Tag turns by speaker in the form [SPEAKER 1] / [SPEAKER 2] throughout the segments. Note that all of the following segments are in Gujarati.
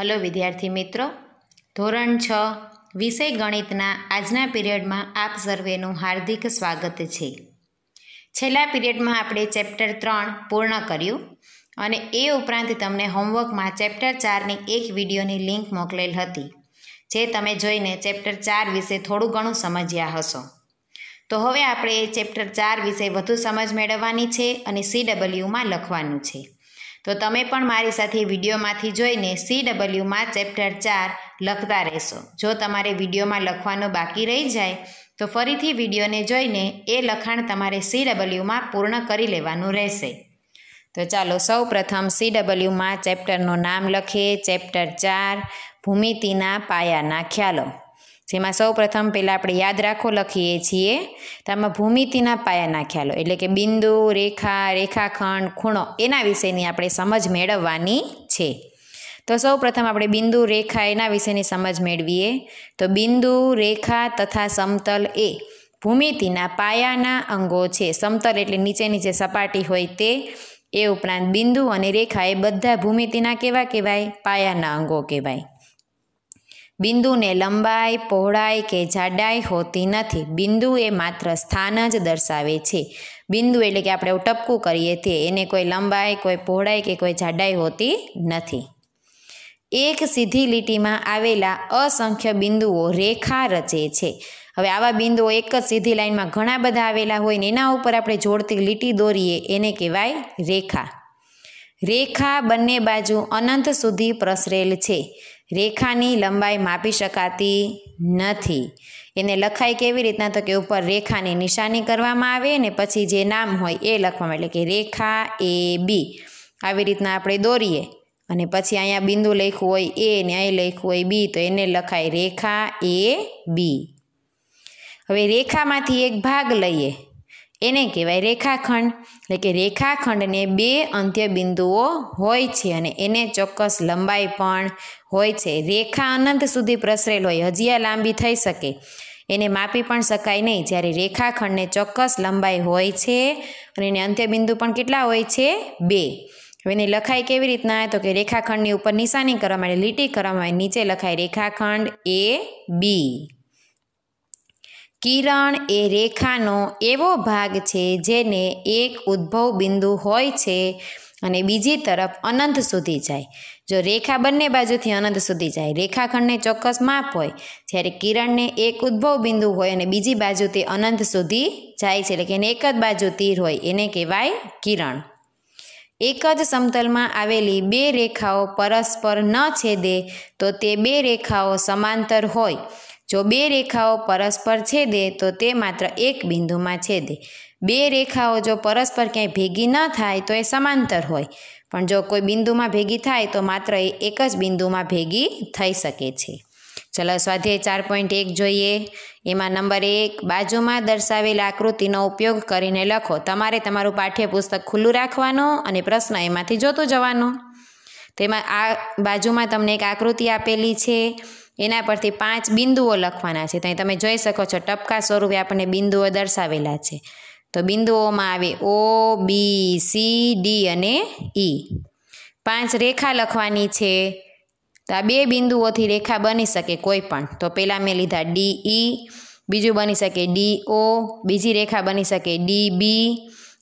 [SPEAKER 1] હલો વિદ્યાર્થી મિત્રો ધોરણ છ વિષય ગણિતના આજના પીરિયડમાં આપ સર્વેનું હાર્દિક સ્વાગત છે છેલ્લા પીરિયડમાં આપણે ચેપ્ટર ત્રણ પૂર્ણ કર્યું અને એ ઉપરાંત તમને હોમવર્કમાં ચેપ્ટર ચારની એક વિડીયોની લિંક મોકલેલ હતી જે તમે જોઈને ચેપ્ટર ચાર વિશે થોડું ઘણું સમજ્યા હશો તો હવે આપણે ચેપ્ટર ચાર વિશે વધુ સમજ મેળવવાની છે અને સીડબલ્યુમાં લખવાનું છે તો તમે પણ મારી સાથે વિડીયોમાંથી જોઈને સી ડબલ્યુમાં ચેપ્ટર ચાર લખતા રહેશો જો તમારે વિડીયોમાં લખવાનું બાકી રહી જાય તો ફરીથી વિડીયોને જોઈને એ લખાણ તમારે સી ડબલ્યુમાં પૂર્ણ કરી લેવાનું રહેશે તો ચાલો સૌ પ્રથમ સી ડબલ્યુમાં ચેપ્ટરનું નામ લખીએ ચેપ્ટર ચાર ભૂમિતિના પાયાના ખ્યાલો જેમાં સૌ પ્રથમ પહેલાં આપણે યાદ રાખો લખીએ છીએ તો આમાં ભૂમિતિના પાયાના ખ્યાલો એટલે કે બિંદુ રેખા રેખાખંડ ખૂણો એના વિશેની આપણે સમજ મેળવવાની છે તો સૌ પ્રથમ આપણે બિંદુ રેખા એના વિશેની સમજ મેળવીએ તો બિંદુ રેખા તથા સમતલ એ ભૂમિતિના પાયાના અંગો છે સમતલ એટલે નીચેની જે સપાટી હોય તે એ ઉપરાંત બિંદુ અને રેખા એ બધા ભૂમિતિના કેવા કહેવાય પાયાના અંગો કહેવાય બિંદુને લંબાઈ પહોળાઈ કે જાડાઈ હોતી નથી બિંદુ એ માત્ર સ્થાન જ દર્શાવે છે બિંદુ એટલે કે આપણે ટપકું કરીએ છીએ એને કોઈ લંબાઈ કોઈ પહોળાઈ કે કોઈ જાડાઈ હોતી નથી એક સીધી લીટીમાં આવેલા અસંખ્ય બિંદુઓ રેખા રચે છે હવે આવા બિંદુઓ એક જ સીધી લાઇનમાં ઘણા બધા આવેલા હોય ને એના ઉપર આપણે જોડતી લીટી દોરીએ એને કહેવાય રેખા રેખા બંને બાજુ અનંત સુધી પ્રસરેલ છે રેખાની લંબાઈ માપી શકાતી નથી એને લખાય કેવી રીતના તો કે ઉપર રેખાની નિશાની કરવામાં આવે ને પછી જે નામ હોય એ લખવામાં એટલે કે રેખા એ બી આવી રીતના આપણે દોરીએ અને પછી અહીંયા બિંદુ લખ્યું હોય એ ને અહીં લખ્યું હોય બી તો એને લખાય રેખા એ બી હવે રેખામાંથી એક ભાગ લઈએ એને કહેવાય રેખાખંડ એટલે કે રેખાખંડને બે અંત્યબિંદુઓ હોય છે અને એને ચોક્કસ લંબાઈ પણ હોય છે રેખા અનંત સુધી પ્રસરેલ હોય હજી આ લાંબી થઈ શકે એને માપી પણ શકાય નહીં જ્યારે રેખાખંડને ચોક્કસ લંબાઈ હોય છે અને એને અંત્યબિંદુ પણ કેટલા હોય છે બે હવે એની લખાય કેવી રીતના તો કે રેખાખંડની ઉપર નિશાની કરવામાં આવે લીટી કરવામાં આવે નીચે લખાય રેખાખંડ એ બી કિરણ એ રેખાનો એવો ભાગ છે જેને એક ઉદ્ભવ બિંદુ હોય છે અને બીજી તરફ અનંત સુધી જાય જો રેખા બંને બાજુથી અનંત સુધી જાય રેખાખંડને ચોક્કસ માપ હોય જ્યારે કિરણને એક ઉદ્ભવ બિંદુ હોય અને બીજી બાજુથી અનંત સુધી જાય છે એટલે કે એને એક જ બાજુ તીર હોય એને કહેવાય કિરણ એક જ સમતલમાં આવેલી બે રેખાઓ પરસ્પર ન છેદે તો તે બે રેખાઓ સમાંતર હોય જો બે રેખાઓ પરસ્પર છેદે તો તે માત્ર એક બિંદુમાં છેદે બે રેખાઓ જો પરસ્પર ક્યાંય ભેગી ન થાય તો એ સમાંતર હોય પણ જો કોઈ બિંદુમાં ભેગી થાય તો માત્ર એ એક જ બિંદુમાં ભેગી થઈ શકે છે ચલો સ્વાધ્યાય ચાર પોઈન્ટ એક જોઈએ એમાં નંબર એક બાજુમાં દર્શાવેલ આકૃતિનો ઉપયોગ કરીને લખો તમારે તમારું પાઠ્યપુસ્તક ખુલ્લું રાખવાનું અને પ્રશ્ન એમાંથી જોતો જવાનો તેમાં આ બાજુમાં તમને એક આકૃતિ આપેલી છે એના પરથી પાંચ બિંદુઓ લખવાના છે ત્યાં તમે જોઈ શકો છો ટપકા સ્વરૂપે આપણને બિંદુઓ દર્શાવેલા છે તો બિંદુઓમાં આવે ઓ બી સી ડી અને ઈ પાંચ રેખા લખવાની છે તો આ બે બિંદુઓથી રેખા બની શકે કોઈ પણ તો પહેલાં મેં લીધા ડી ઈ બીજું બની શકે ડી ઓ બીજી રેખા બની શકે ડી બી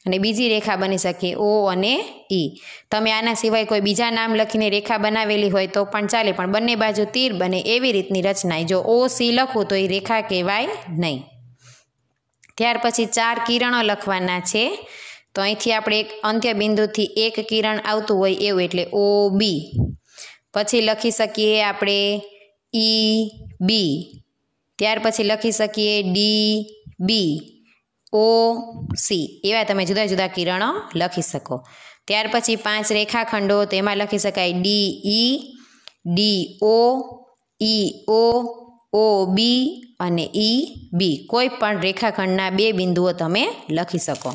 [SPEAKER 1] અને બીજી રેખા બની શકે ઓ અને ઈ તમે આના સિવાય કોઈ બીજા નામ લખીને રેખા બનાવેલી હોય તો પણ ચાલે પણ બંને બાજુ તીર બને એવી રીતની રચના જો ઓ સી લખું તો એ રેખા કહેવાય નહીં ત્યાર પછી ચાર કિરણો લખવાના છે તો અહીંથી આપણે એક અંત્ય બિંદુથી એક કિરણ આવતું હોય એવું એટલે ઓ બી પછી લખી શકીએ આપણે ઈ બી ત્યાર પછી લખી શકીએ ડી બી ઓ સી એવા તમે જુદા જુદા કિરણો લખી શકો ત્યાર પછી પાંચ રેખાખંડો તેમાં લખી શકાય ડી ઈ ડી ઓ ઈ ઓ ઓ બી અને ઈ બી કોઈ પણ રેખાખંડના બે બિંદુઓ તમે લખી શકો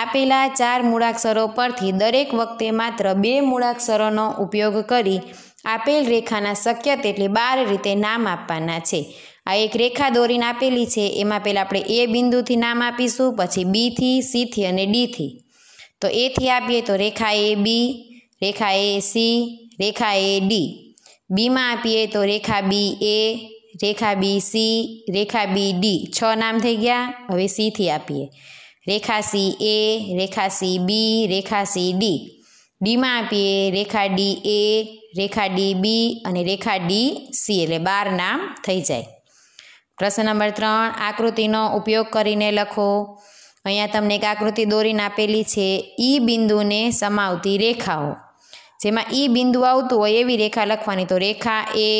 [SPEAKER 1] આપેલા ચાર મૂળાક્ષરો પરથી દરેક વખતે માત્ર બે મૂળાક્ષરોનો ઉપયોગ કરી આપેલ રેખાના શક્ય તેટલી બાર રીતે નામ આપવાના છે આ એક રેખા દોરીને આપેલી છે એમાં પહેલાં આપણે એ બિંદુથી નામ આપીશું પછી બીથી સીથી અને ડીથી તો એથી આપીએ તો રેખા એ બી રેખા A C Rekha A D બીમાં આપીએ તો રેખા બી એ રેખા બી સી રેખા બી ડી છ નામ થઈ ગયા હવે સીથી આપીએ રેખા સી એ રેખા સી બી રેખા સી ડી ડીમાં આપીએ રેખા ડી એ રેખા ડી બી અને રેખા ડી સી એટલે બાર નામ થઈ જાય પ્રશ્ન નંબર ત્રણ આકૃતિનો ઉપયોગ કરીને લખો અહીંયા તમને એક આકૃતિ દોરીને આપેલી છે ઈ બિંદુને સમાવતી રેખાઓ જેમાં ઈ બિંદુ આવતું હોય એવી રેખા લખવાની તો રેખા એ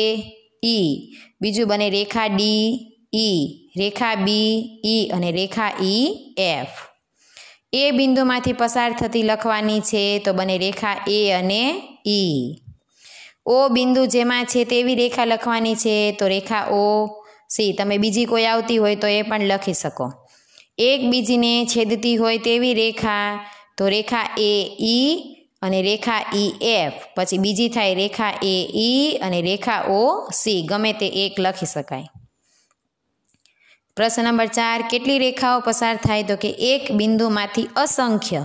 [SPEAKER 1] ઈ બીજું બને રેખા ડી ઈ રેખા બી ઈ અને રેખા ઈ એફ એ બિંદુમાંથી પસાર થતી લખવાની છે તો બને રેખા એ અને ઈ ઓ બિંદુ જેમાં છે તેવી રેખા લખવાની છે તો રેખા ઓ સી તમે બીજી કોઈ આવતી હોય તો એ પણ લખી શકો એકબીજીને છેદતી હોય તેવી રેખા તો રેખા એ ઈ અને રેખા ઈ એફ પછી બીજી થાય રેખા એ ઈ અને રેખા ઓ સી ગમે તે એક લખી શકાય પ્રશ્ન નંબર ચાર કેટલી રેખાઓ પસાર થાય તો કે એક બિંદુમાંથી અસંખ્ય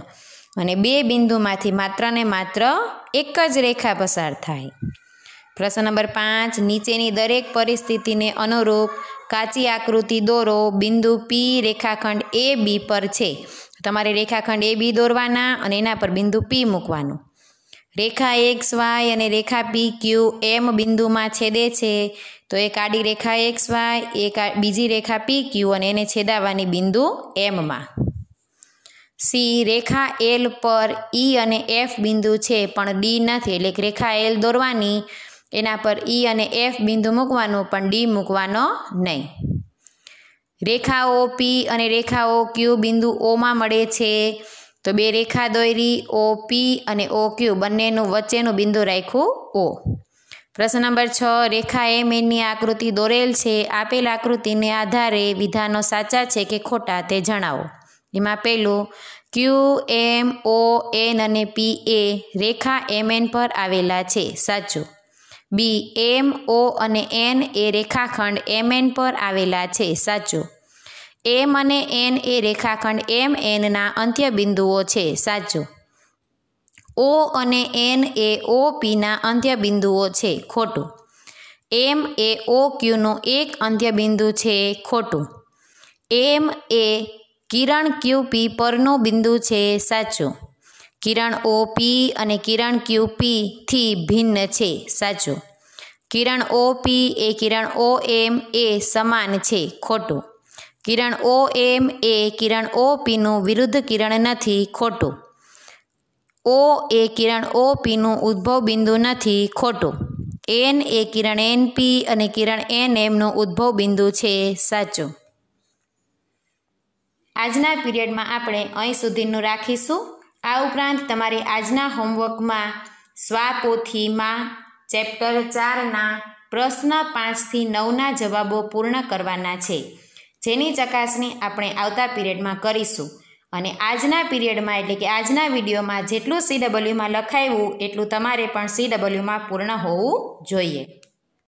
[SPEAKER 1] અને બે બિંદુમાંથી માત્ર ને માત્ર એક જ રેખા પસાર થાય પ્રશ્ન નંબર પાંચ નીચેની દરેક પરિસ્થિતિને અનુરૂપ કાચી આકૃતિ દોરો બિંદુ પી રેખાખંડ એ બી પર છે તમારે રેખાખંડ એ બી દોરવાના અને એના પર બિંદુ પી મૂકવાનું રેખા એક્સ વાય અને રેખા પી ક્યુ એમ બિંદુમાં છેદે છે તો એક આડી રેખા એક્સ વાય એક બીજી રેખા પી ક્યુ અને એને છેદાવાની બિંદુ એમમાં સી રેખા એલ પર ઈ અને એફ બિંદુ છે પણ ડી નથી એટલે રેખા એલ દોરવાની એના પર ઈ અને એફ બિંદુ મૂકવાનું પણ ડી મૂકવાનો નહીં રેખાઓ પી અને રેખાઓ ક્યુ બિંદુ ઓમાં મળે છે તો બે રેખા દોરી ઓ પી અને ઓ ક્યુ બંનેનું વચ્ચેનું બિંદુ રાખ્યું ઓ પ્રશ્ન નંબર છ રેખા એમ એનની આકૃતિ દોરેલ છે આપેલ આકૃતિને આધારે વિધાનો સાચા છે કે ખોટા તે જણાવો એમાં પહેલું ક્યુ એમ ઓ એન અને પી એ રેખા એમ એન પર આવેલા છે સાચું બી એમ ઓ અને એન એ રેખાખંડ એમ એન પર આવેલા છે સાચું એમ અને એન એ રેખાખંડ એમ એનના અંત્યબિંદુઓ છે સાચું ઓ અને એન એ ઓ પીના અંત્યબિંદુઓ છે ખોટું એમ એ ઓ ક્યુનું એક અંત્યબિંદુ છે ખોટું એમ એ કિરણ ક્યુ પી પરનું બિંદુ છે સાચું કિરણ ઓ પી અને કિરણ ક્યુ પીથી ભિન્ન છે સાચું કિરણ ઓ પી એ કિરણ ઓ એમ એ સમાન છે ખોટું કિરણ ઓ એમ એ કિરણ ઓ પીનું વિરુદ્ધ કિરણ નથી ખોટું ઓ એ કિરણ ઓ પીનું ઉદ્ભવ બિંદુ નથી ખોટું એન એ કિરણ એન પી અને કિરણ એન એમનું ઉદ્ભવ બિંદુ છે સાચું આજના પીરિયડમાં આપણે અહીં સુધીનું રાખીશું આ ઉપરાંત તમારે આજના હોમવર્કમાં સ્વાપોથીમાં ચેપ્ટર ચારના પ્રશ્ન પાંચથી નવના જવાબો પૂર્ણ કરવાના છે જેની ચકાસણી આપણે આવતા પીરિયડમાં કરીશું અને આજના પીરિયડમાં એટલે કે આજના વિડીયોમાં જેટલું સી ડબલ્યુમાં લખાવ્યું એટલું તમારે પણ સી ડબલ્યુમાં પૂર્ણ હોવું જોઈએ